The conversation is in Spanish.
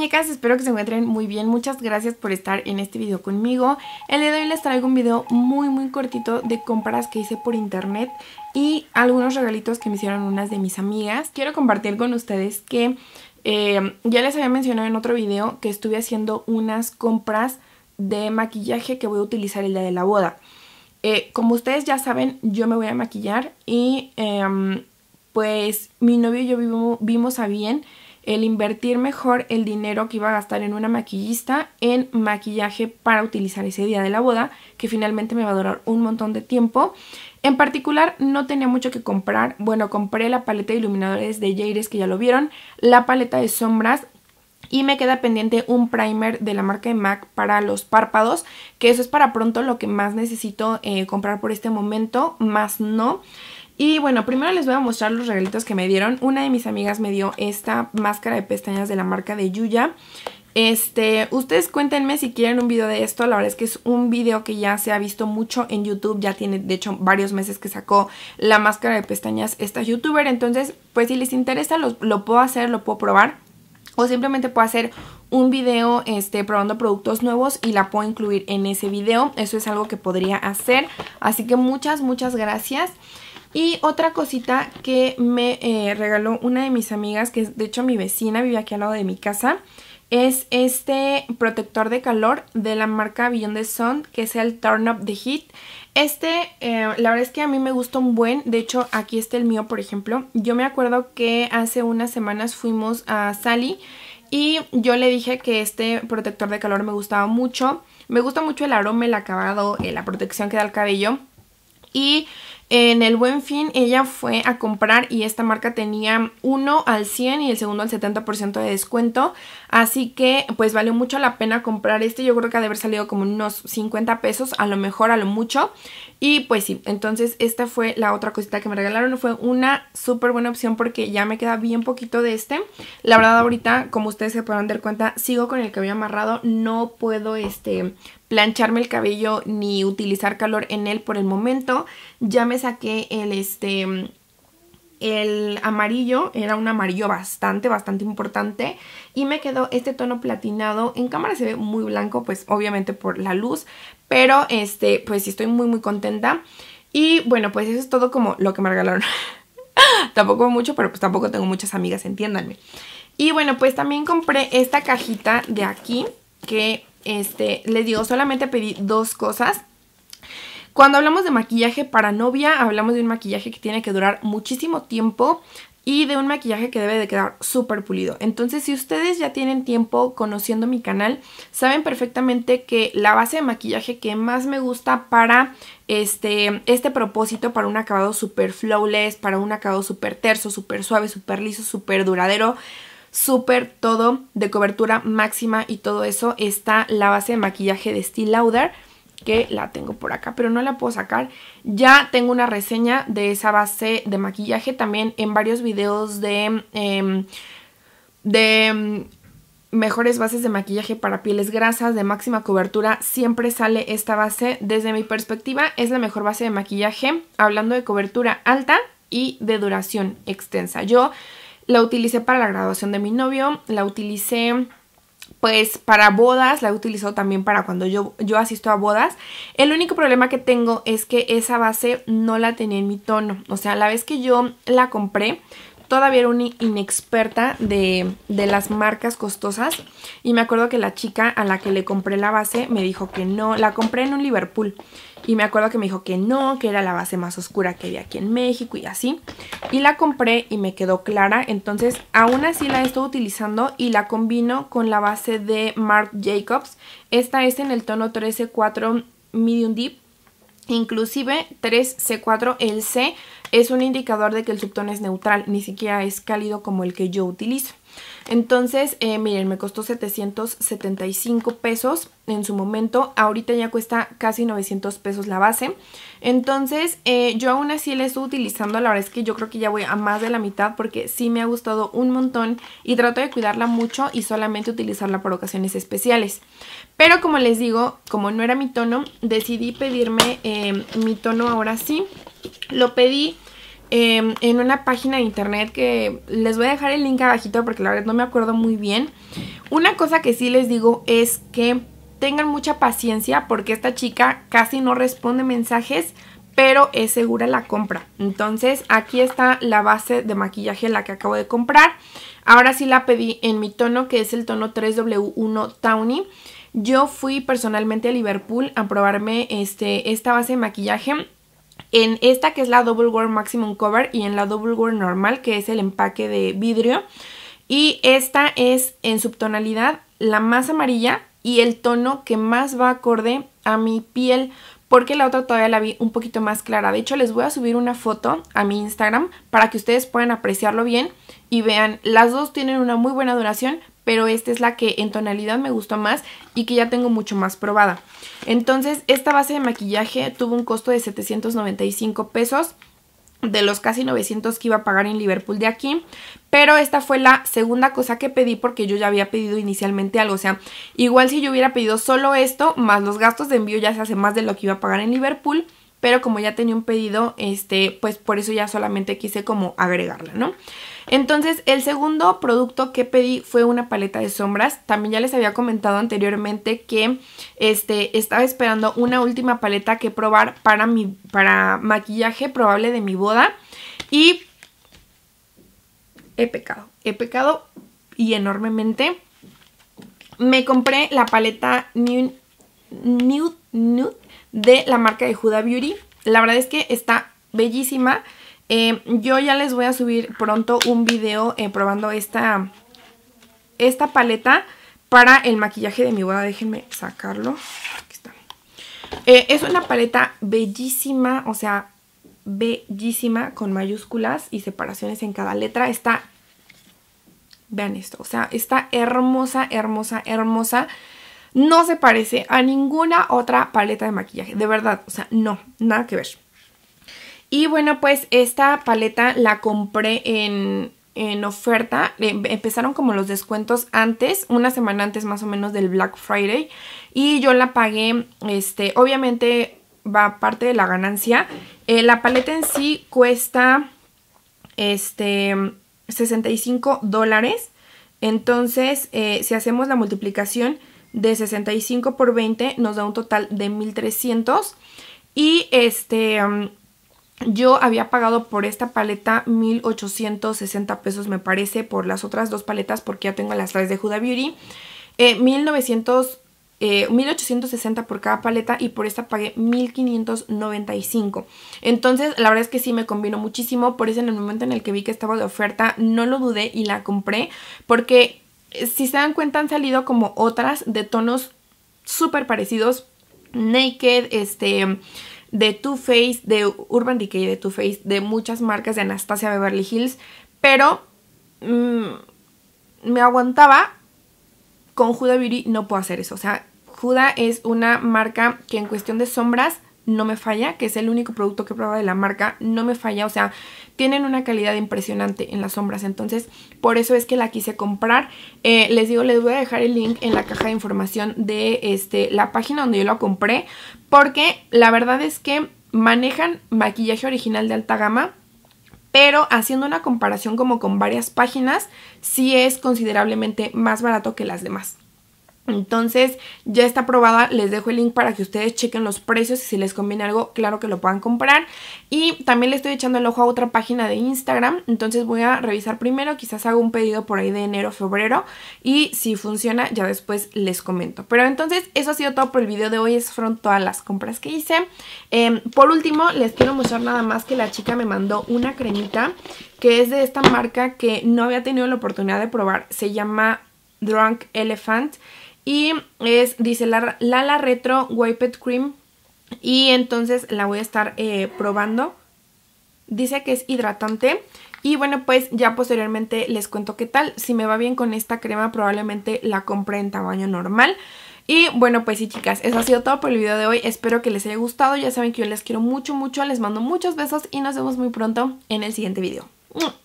muñecas, espero que se encuentren muy bien. Muchas gracias por estar en este video conmigo. El día de hoy les traigo un video muy muy cortito de compras que hice por internet y algunos regalitos que me hicieron unas de mis amigas. Quiero compartir con ustedes que eh, ya les había mencionado en otro video que estuve haciendo unas compras de maquillaje que voy a utilizar el día de la boda. Eh, como ustedes ya saben, yo me voy a maquillar y em, pues mi novio y yo vimos a bien el invertir mejor el dinero que iba a gastar en una maquillista en maquillaje para utilizar ese día de la boda, que finalmente me va a durar un montón de tiempo. En particular no tenía mucho que comprar, bueno, compré la paleta de iluminadores de Jaires que ya lo vieron, la paleta de sombras y me queda pendiente un primer de la marca de MAC para los párpados, que eso es para pronto lo que más necesito eh, comprar por este momento, más no. Y bueno, primero les voy a mostrar los regalitos que me dieron. Una de mis amigas me dio esta máscara de pestañas de la marca de Yuya. Este, ustedes cuéntenme si quieren un video de esto, la verdad es que es un video que ya se ha visto mucho en YouTube, ya tiene de hecho varios meses que sacó la máscara de pestañas esta youtuber, entonces pues si les interesa lo, puedo hacer, lo puedo probar o simplemente puedo hacer un video este, probando productos nuevos y la puedo incluir en ese video, eso es algo que podría hacer, así que muchas, muchas gracias. Y otra cosita que me eh, regaló una de mis amigas, que es de hecho mi vecina, vive aquí al lado de mi casa, es este protector de calor de la marca Beyond de Sun, que es el Turn Up the Heat. Este, eh, la verdad es que a mí me gusta un buen, de hecho aquí está el mío, por ejemplo. Yo me acuerdo que hace unas semanas fuimos a Sally y yo le dije que este protector de calor me gustaba mucho. Me gusta mucho el aroma, el acabado, eh, la protección que da el cabello. Y en el buen fin ella fue a comprar y esta marca tenía uno al 100 y el segundo al 70% de descuento. Así que pues valió mucho la pena comprar este. Yo creo que ha de haber salido como unos 50 pesos, a lo mejor, a lo mucho. Y pues sí, entonces esta fue la otra cosita que me regalaron. Fue una súper buena opción porque ya me queda bien poquito de este. La verdad ahorita, como ustedes se podrán dar cuenta, sigo con el que había amarrado. No puedo este plancharme el cabello ni utilizar calor en él por el momento. Ya me saqué el este el amarillo era un amarillo bastante, bastante importante y me quedó este tono platinado. En cámara se ve muy blanco, pues obviamente por la luz, pero este, pues sí estoy muy muy contenta. Y bueno, pues eso es todo como lo que me regalaron. tampoco mucho, pero pues tampoco tengo muchas amigas, entiéndanme. Y bueno, pues también compré esta cajita de aquí que este, les digo, solamente pedí dos cosas. Cuando hablamos de maquillaje para novia, hablamos de un maquillaje que tiene que durar muchísimo tiempo y de un maquillaje que debe de quedar súper pulido. Entonces, si ustedes ya tienen tiempo conociendo mi canal, saben perfectamente que la base de maquillaje que más me gusta para este, este propósito, para un acabado súper flawless, para un acabado súper terso, súper suave, súper liso, súper duradero, súper todo de cobertura máxima y todo eso está la base de maquillaje de Steel Lauder que la tengo por acá, pero no la puedo sacar. Ya tengo una reseña de esa base de maquillaje también en varios videos de, em, de em, mejores bases de maquillaje para pieles grasas de máxima cobertura. Siempre sale esta base. Desde mi perspectiva es la mejor base de maquillaje, hablando de cobertura alta y de duración extensa. Yo la utilicé para la graduación de mi novio, la utilicé pues para bodas, la he utilizado también para cuando yo, yo asisto a bodas. El único problema que tengo es que esa base no la tenía en mi tono. O sea, la vez que yo la compré, todavía era una inexperta de, las marcas costosas y me acuerdo que la chica a la que le compré la base me dijo que no, la compré en un Liverpool y me acuerdo que me dijo que no, que era la base más oscura que había aquí en México y así y la compré y me quedó clara entonces aún así la estoy utilizando y la combino con la base de Marc Jacobs esta es en el tono 3C4 Medium Deep inclusive 3C4 el C es un indicador de que el subtono es neutral, ni siquiera es cálido como el que yo utilizo. Entonces, eh, miren, me costó 775 pesos en su momento. Ahorita ya cuesta casi 900 pesos la base. Entonces, eh, yo aún así la estoy utilizando. La verdad es que yo creo que ya voy a más de la mitad porque sí me ha gustado un montón. Y trato de cuidarla mucho y solamente utilizarla por ocasiones especiales. Pero como les digo, como no era mi tono, decidí pedirme eh, mi tono ahora sí. Lo pedí em, en una página de internet que les voy a dejar el link abajito porque la verdad no me acuerdo muy bien. Una cosa que sí les digo es que tengan mucha paciencia porque esta chica casi no responde mensajes, pero es segura la compra. Entonces aquí está la base de maquillaje la que acabo de comprar. Ahora sí la pedí en mi tono que es el tono 3W1 Tawny. Yo fui personalmente a Liverpool a probarme este, esta base de maquillaje en esta que es la Double Wear Maximum Cover y en la Double Wear normal que es el empaque de vidrio. Y esta es en subtonalidad la más amarilla y el tono que más va acorde a mi piel porque la otra todavía la vi un poquito más clara. De hecho, les voy a subir una foto a mi Instagram para que ustedes puedan apreciarlo bien y vean. Las dos tienen una muy buena duración, pero esta es la que en tonalidad me gustó más y que ya tengo mucho más probada. Entonces, esta base de maquillaje tuvo un costo de 795 pesos de los casi 900 que iba a pagar en Liverpool de aquí, pero esta fue la segunda cosa que pedí porque yo ya había pedido inicialmente algo, o sea, igual si yo hubiera pedido solo esto, más los gastos de envío ya se hace más de lo que iba a pagar en Liverpool, pero como ya tenía un pedido, este, pues por eso ya solamente quise como agregarla, ¿no? Entonces, el segundo producto que pedí fue una paleta de sombras. También ya les había comentado anteriormente que este, estaba esperando una última paleta que probar para, para maquillaje probable de mi boda. Y he pecado, he pecado y enormemente. Me compré la paleta Nude, Nude, Nude de la marca de Huda Beauty. La verdad es que está bellísima. Em, yo ya les voy a subir pronto un video eh, probando esta, esta paleta para el maquillaje de mi boda. Déjenme sacarlo. Eh, es una paleta bellísima, o sea, bellísima, con mayúsculas y separaciones en cada letra. Está, vean esto, o sea, está hermosa, hermosa, hermosa. No se parece a ninguna otra paleta de maquillaje, de verdad, o sea, no, nada que ver. Y bueno, pues esta paleta la compré en, oferta. Eh, empezaron como los descuentos antes, una semana antes más o menos del Black Friday. Y yo la pagué, este, obviamente va parte de la ganancia. Eh, la paleta en sí cuesta, este, 65 dólares. Entonces, eh, si hacemos la multiplicación de 65 por 20, nos da un total de 1300. Y este... Mm, yo había pagado por esta paleta 1860 pesos me parece por las otras dos paletas porque ya tengo las tres de Huda Beauty. Eh, 1900, 1860 eh, por cada paleta y por esta pagué 1595. Entonces la verdad es que sí me combinó muchísimo, por eso en el momento en el que vi que estaba de oferta no lo dudé y la compré porque eh, si se dan cuenta han salido como otras de tonos súper parecidos. Naked, este de Too Faced, de Urban Decay, de Too Faced, de muchas marcas de Anastasia Beverly Hills, pero mm, me aguantaba. Con Huda Beauty no puedo hacer eso. O sea, Huda es una marca que en cuestión de sombras no me falla, que es el único producto que he probado de la marca, no me falla, o sea, tienen una calidad impresionante en las sombras, entonces por eso es que la quise comprar. Eh, les digo, les voy a dejar el link en la caja de información de este, la página donde yo la compré, porque la verdad es que manejan maquillaje original de alta gama, pero haciendo una comparación como con varias páginas, sí es considerablemente más barato que las demás. Entonces ya está aprobada, les dejo el link para que ustedes chequen los precios y si les conviene algo, claro que lo puedan comprar. Y también le estoy echando el ojo a otra página de Instagram, entonces voy a revisar primero, quizás hago un pedido por ahí de enero, febrero y si funciona ya después les comento. Pero entonces eso ha sido todo por el video de hoy, es fueron todas las compras que hice. Em, por último les quiero mostrar nada más que la chica me mandó una cremita que es de esta marca que no había tenido la oportunidad de probar, se llama Drunk Elephant. Y es, dice la Lala Retro Wiped Cream. Y entonces la voy a estar eh, probando. Dice que es hidratante. Y bueno, pues ya posteriormente les cuento qué tal. Si me va bien con esta crema, probablemente la compré en tamaño normal. Y bueno, pues sí, chicas, eso ha sido todo por el video de hoy. Espero que les haya gustado. Ya saben que yo les quiero mucho, mucho. Les mando muchos besos y nos vemos muy pronto en el siguiente video.